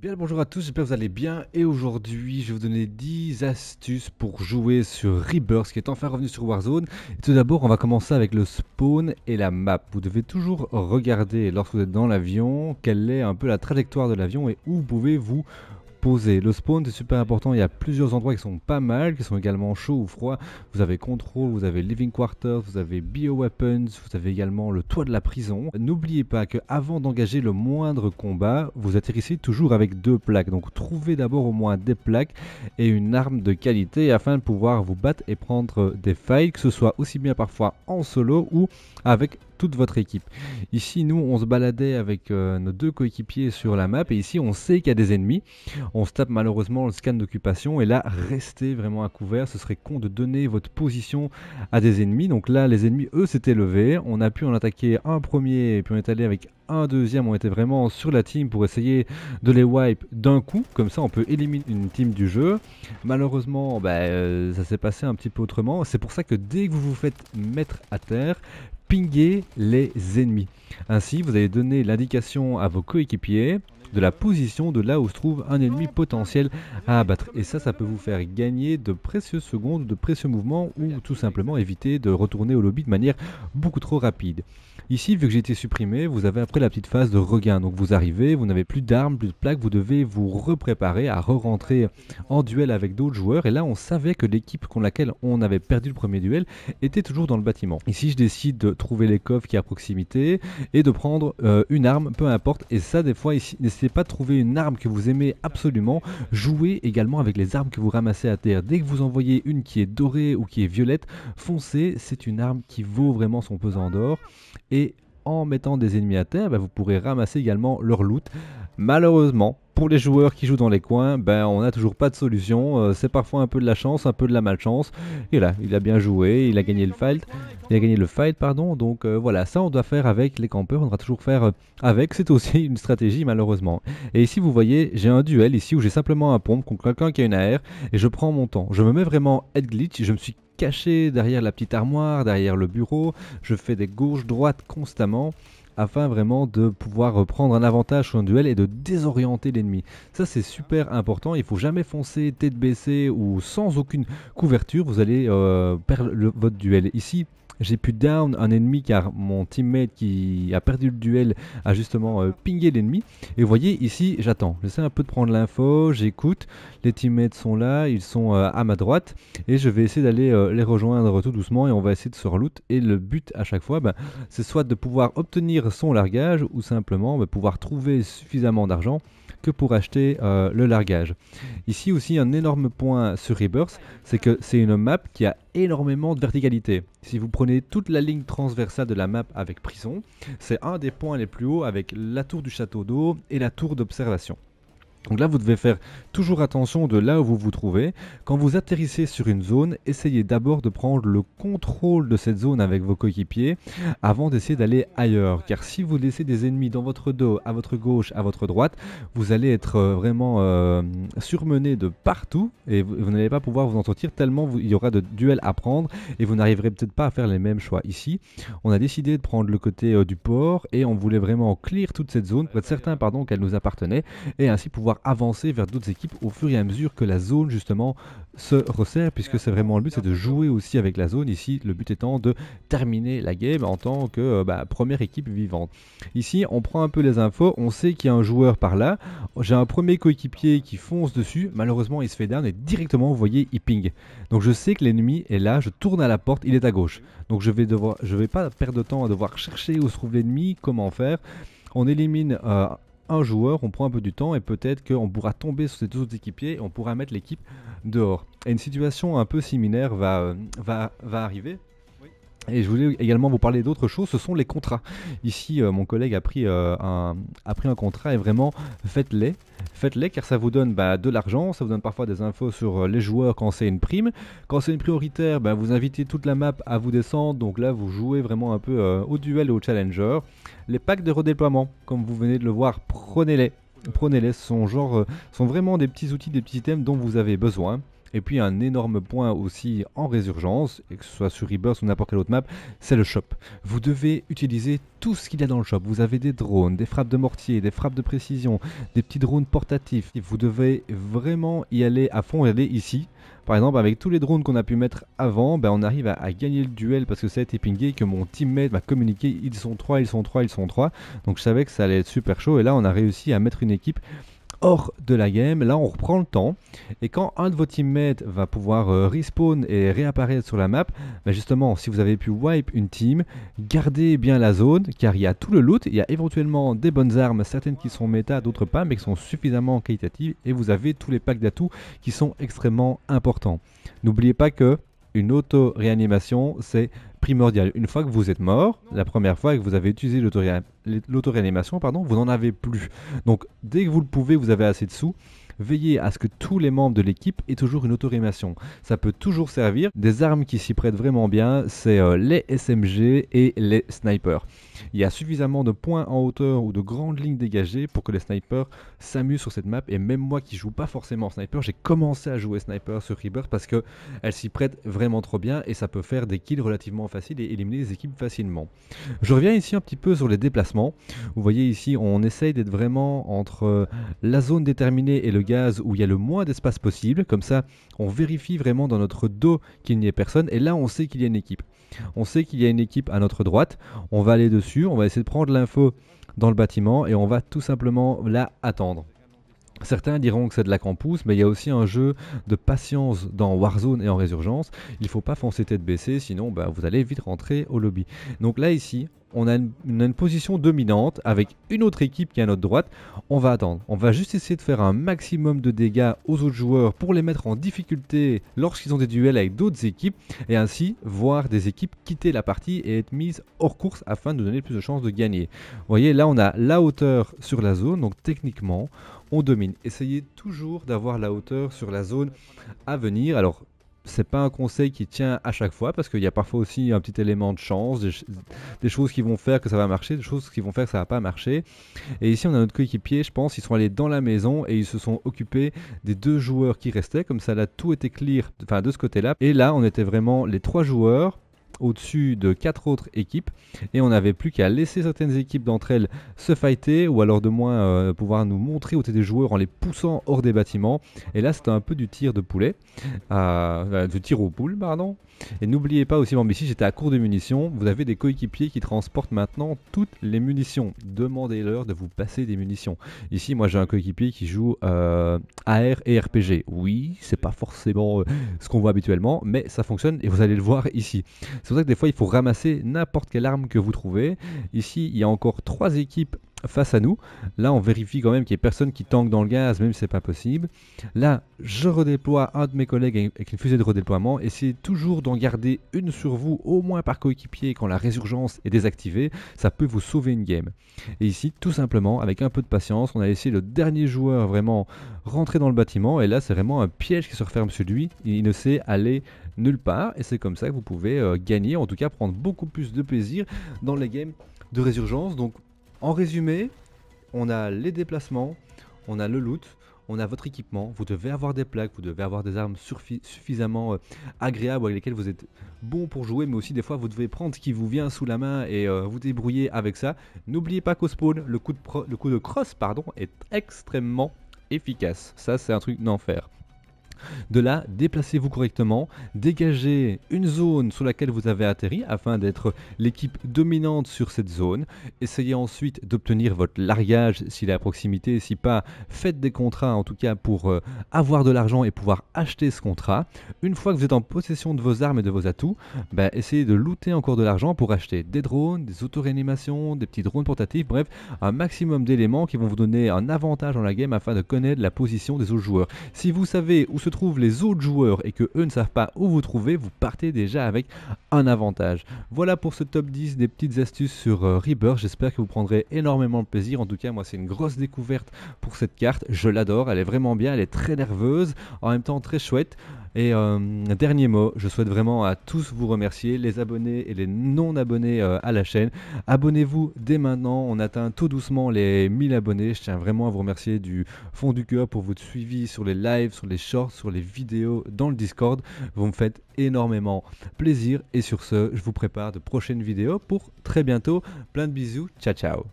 Bien bonjour à tous, j'espère que vous allez bien et aujourd'hui je vais vous donner 10 astuces pour jouer sur Rebirth qui est enfin revenu sur Warzone. tout d'abord on va commencer avec le spawn et la map. Vous devez toujours regarder lorsque vous êtes dans l'avion quelle est un peu la trajectoire de l'avion et où pouvez-vous poser. Le spawn c'est super important, il y a plusieurs endroits qui sont pas mal, qui sont également chauds ou froids. Vous avez contrôle, vous avez living quarters, vous avez bio weapons vous avez également le toit de la prison. N'oubliez pas que avant d'engager le moindre combat, vous atterrissez toujours avec deux plaques. Donc trouvez d'abord au moins des plaques et une arme de qualité afin de pouvoir vous battre et prendre des failles, que ce soit aussi bien parfois en solo ou avec toute votre équipe. Ici, nous, on se baladait avec euh, nos deux coéquipiers sur la map et ici, on sait qu'il y a des ennemis. On se tape malheureusement le scan d'occupation et là, restez vraiment à couvert. Ce serait con de donner votre position à des ennemis. Donc là, les ennemis, eux, s'étaient levés. On a pu en attaquer un premier et puis on est allé avec un deuxième, on était vraiment sur la team pour essayer de les wipe d'un coup, comme ça on peut éliminer une team du jeu. Malheureusement, bah, euh, ça s'est passé un petit peu autrement, c'est pour ça que dès que vous vous faites mettre à terre, pinguer les ennemis. Ainsi, vous allez donner l'indication à vos coéquipiers de la position de là où se trouve un ennemi potentiel à abattre. Et ça, ça peut vous faire gagner de précieuses secondes, de précieux mouvements ou tout simplement éviter de retourner au lobby de manière beaucoup trop rapide. Ici, vu que j'ai été supprimé, vous avez après la petite phase de regain. Donc vous arrivez, vous n'avez plus d'armes, plus de plaques, vous devez vous repréparer à re-rentrer en duel avec d'autres joueurs. Et là, on savait que l'équipe contre laquelle on avait perdu le premier duel était toujours dans le bâtiment. Ici, je décide de trouver les coffres qui est à proximité et de prendre euh, une arme, peu importe. Et ça, des fois, ici, n'hésitez pas à trouver une arme que vous aimez absolument. Jouez également avec les armes que vous ramassez à terre. Dès que vous en voyez une qui est dorée ou qui est violette, foncez, c'est une arme qui vaut vraiment son pesant d'or. Et en mettant des ennemis à terre, bah, vous pourrez ramasser également leur loot. Malheureusement, pour les joueurs qui jouent dans les coins, ben, on n'a toujours pas de solution. Euh, c'est parfois un peu de la chance, un peu de la malchance. Et là, il a bien joué, il a gagné le fight. Il a gagné le fight, pardon. Donc euh, voilà, ça on doit faire avec les campeurs, on doit toujours faire euh, avec. C'est aussi une stratégie malheureusement. Et ici vous voyez, j'ai un duel ici où j'ai simplement un pompe contre quelqu'un qui a une AR et je prends mon temps. Je me mets vraiment head glitch, je me suis caché derrière la petite armoire, derrière le bureau. Je fais des gauches-droites constamment afin vraiment de pouvoir prendre un avantage sur un duel et de désorienter l'ennemi. Ça c'est super important, il faut jamais foncer tête baissée ou sans aucune couverture, vous allez euh, perdre votre duel. Ici, j'ai pu down un ennemi car mon teammate qui a perdu le duel a justement euh, pingé l'ennemi. Et vous voyez ici, j'attends, j'essaie un peu de prendre l'info, j'écoute, les teammates sont là, ils sont euh, à ma droite et je vais essayer d'aller les rejoindre tout doucement et on va essayer de se reloot. Et le but à chaque fois, ben, c'est soit de pouvoir obtenir son largage ou simplement bah, pouvoir trouver suffisamment d'argent que pour acheter euh, le largage. Ici aussi un énorme point sur Rebirth, c'est que c'est une map qui a énormément de verticalité. Si vous prenez toute la ligne transversale de la map avec Prison, c'est un des points les plus hauts avec la tour du château d'eau et la tour d'observation. Donc là, vous devez faire toujours attention de là où vous vous trouvez. Quand vous atterrissez sur une zone, essayez d'abord de prendre le contrôle de cette zone avec vos coéquipiers avant d'essayer d'aller ailleurs. Car si vous laissez des ennemis dans votre dos, à votre gauche, à votre droite, vous allez être euh, vraiment euh, surmené de partout et vous, n'allez pas pouvoir vous en tellement il y aura de duels à prendre et vous n'arriverez peut-être pas à faire les mêmes choix. Ici, on a décidé de prendre le côté euh, du port et on voulait vraiment clear toute cette zone être certain qu'elle nous appartenait et ainsi pouvoir avancer vers d'autres équipes au fur et à mesure que la zone justement se resserre, puisque c'est vraiment le but, c'est de jouer aussi avec la zone. Ici, le but étant de terminer la game en tant que euh, bah, première équipe vivante. Ici, on prend un peu les infos, on sait qu'il y a un joueur par là. J'ai un premier coéquipier qui fonce dessus, malheureusement il se fait down et directement, vous voyez, il ping. Donc je sais que l'ennemi est là, je tourne à la porte, il est à gauche. Donc je vais devoir, je vais pas perdre de temps à devoir chercher où se trouve l'ennemi, comment faire. On élimine euh, un joueur, on prend un peu du temps et peut-être qu'on pourra tomber sur ces deux autres équipiers et on pourra mettre l'équipe dehors. Et une situation un peu similaire va, euh, va, va arriver et je voulais également vous parler d'autre chose, ce sont les contrats. Ici, euh, mon collègue a pris, euh, un, a pris un contrat et vraiment, faites-les. Faites-les car ça vous donne bah, de l'argent, ça vous donne parfois des infos sur euh, les joueurs quand c'est une prime. Quand c'est une prioritaire, bah, vous invitez toute la map à vous descendre, donc là vous jouez vraiment un peu au duel et au challenger. Les packs de redéploiement, comme vous venez de le voir, prenez-les. Prenez-les, ce sont, genre, sont vraiment des petits outils, des petits items dont vous avez besoin. Et puis un énorme point aussi en résurgence, que ce soit sur Rebirth ou n'importe quelle autre map, c'est le shop. Vous devez utiliser tout ce qu'il y a dans le shop. Vous avez des drones, des frappes de mortier, des frappes de précision, des petits drones portatifs. vous devez vraiment y aller à fond, Regardez aller ici. Par exemple, avec tous les drones qu'on a pu mettre avant, ben, on arrive à, gagner le duel parce que ça a été pingé, que mon teammate m'a communiqué, ils sont trois, ils sont trois, ils sont trois. Donc je savais que ça allait être super chaud et là on a réussi à mettre une équipe hors de la game. Là, on reprend le temps. Et quand un de vos teammates va pouvoir euh, respawn et réapparaître sur la map, bah, justement, si vous avez pu wipe une team, gardez bien la zone car il y a tout le loot. Il y a éventuellement des bonnes armes, certaines qui sont méta, d'autres pas, mais qui sont suffisamment qualitatives. Et vous avez tous les packs d'atouts qui sont extrêmement importants. N'oubliez pas que une auto-réanimation, c'est primordial. Une fois que vous êtes mort, la première fois que vous avez utilisé l'autoréanimation, pardon, vous n'en avez plus. Donc dès que vous le pouvez, vous avez assez de sous, veillez à ce que tous les membres de l'équipe aient toujours une autorimation, Ça peut toujours servir. Des armes qui s'y prêtent vraiment bien, c'est euh, les SMG et les snipers. Il y a suffisamment de points en hauteur ou de grandes lignes dégagées pour que les snipers s'amusent sur cette map. Et même moi qui joue pas forcément sniper, j'ai commencé à jouer sniper sur Rebirth parce que elle s'y prête vraiment trop bien et ça peut faire des kills relativement faciles et éliminer les équipes facilement. Je reviens ici un petit peu sur les déplacements. Vous voyez ici, on essaye d'être vraiment entre euh, la zone déterminée et le où il y a le moins d'espace possible. Comme ça, on vérifie vraiment dans notre dos qu'il n'y ait personne. Et là, on sait qu'il y a une équipe. On sait qu'il y a une équipe à notre droite. On va aller dessus, on va essayer de prendre l'info dans le bâtiment et on va tout simplement là attendre. Certains diront que c'est de la campousse, mais il y a aussi un jeu de patience dans Warzone et en Résurgence. Il ne faut pas foncer tête baissée, sinon ben, vous allez vite rentrer au lobby. Donc là ici, on a une, position dominante avec une autre équipe qui est à notre droite. On va attendre. On va juste essayer de faire un maximum de dégâts aux autres joueurs pour les mettre en difficulté lorsqu'ils ont des duels avec d'autres équipes et ainsi voir des équipes quitter la partie et être mises hors course afin de donner plus de chances de gagner. Vous voyez, là on a la hauteur sur la zone, donc techniquement on domine. Essayez toujours d'avoir la hauteur sur la zone à venir. Alors c'est pas un conseil qui tient à chaque fois parce qu'il y a parfois aussi un petit élément de chance, des, choses qui vont faire que ça va marcher, des choses qui vont faire que ça va pas marcher. Et ici, on a notre coéquipier, je pense, ils sont allés dans la maison et ils se sont occupés des deux joueurs qui restaient. Comme ça, là, tout était clear, enfin de ce côté-là. Et là, on était vraiment les trois joueurs au-dessus de quatre autres équipes et on n'avait plus qu'à laisser certaines équipes d'entre elles se fighter ou alors de moins euh, pouvoir nous montrer où étaient des joueurs en les poussant hors des bâtiments. Et là, c'était un peu du tir de poulet, euh, du tir aux poules pardon. Et n'oubliez pas aussi, si j'étais à court de munitions. Vous avez des coéquipiers qui transportent maintenant toutes les munitions. Demandez-leur de vous passer des munitions. Ici, moi, j'ai un coéquipier qui joue euh, AR et RPG. Oui, c'est pas forcément euh, ce qu'on voit habituellement, mais ça fonctionne et vous allez le voir ici. C'est pour ça que des fois, il faut ramasser n'importe quelle arme que vous trouvez. Ici, il y a encore trois équipes face à nous. Là, on vérifie quand même qu'il n'y ait personne qui tangue dans le gaz, même si c'est pas possible. Là, je redéploie un de mes collègues avec une fusée de redéploiement. Essayez toujours d'en garder une sur vous, au moins par coéquipier, quand la résurgence est désactivée. Ça peut vous sauver une game. Et ici, tout simplement, avec un peu de patience, on a laissé le dernier joueur vraiment rentrer dans le bâtiment. Et là, c'est vraiment un piège qui se referme sur lui. Il ne sait aller nulle part. Et c'est comme ça que vous pouvez euh, gagner, en tout cas prendre beaucoup plus de plaisir dans les games de résurgence. Donc en résumé, on a les déplacements, on a le loot, on a votre équipement, vous devez avoir des plaques, vous devez avoir des armes suffisamment euh, agréables avec lesquelles vous êtes bon pour jouer, mais aussi des fois vous devez prendre ce qui vous vient sous la main et euh, vous débrouiller avec ça. N'oubliez pas qu'au spawn, le coup, de crosse cross pardon, est extrêmement efficace. Ça c'est un truc d'enfer. De là, déplacez-vous correctement, dégagez une zone sur laquelle vous avez atterri afin d'être l'équipe dominante sur cette zone. Essayez ensuite d'obtenir votre largage s'il est à proximité, si pas, faites des contrats en tout cas pour euh, avoir de l'argent et pouvoir acheter ce contrat. Une fois que vous êtes en possession de vos armes et de vos atouts, bah, essayez de looter encore de l'argent pour acheter des drones, des autoréanimations, des petits drones portatifs, bref, un maximum d'éléments qui vont vous donner un avantage dans la game afin de connaître la position des autres joueurs. Si vous savez où se les autres joueurs et que eux ne savent pas où vous trouvez, vous partez déjà avec un avantage. Voilà pour ce top 10 des petites astuces sur euh, Rebirth, J'espère que vous prendrez énormément de plaisir. En tout cas, moi, c'est une grosse découverte pour cette carte. Je l'adore. Elle est vraiment bien. Elle est très nerveuse. En même temps, très chouette. Et euh, dernier mot, je souhaite vraiment à tous vous remercier, les abonnés et les non-abonnés euh, à la chaîne. Abonnez-vous dès maintenant, on atteint tout doucement les 1000 abonnés. Je tiens vraiment à vous remercier du fond du cœur pour votre suivi sur les lives, sur les shorts, sur les vidéos dans le Discord. Vous me faites énormément plaisir et sur ce, je vous prépare de prochaines vidéos pour très bientôt. Plein de bisous, ciao ciao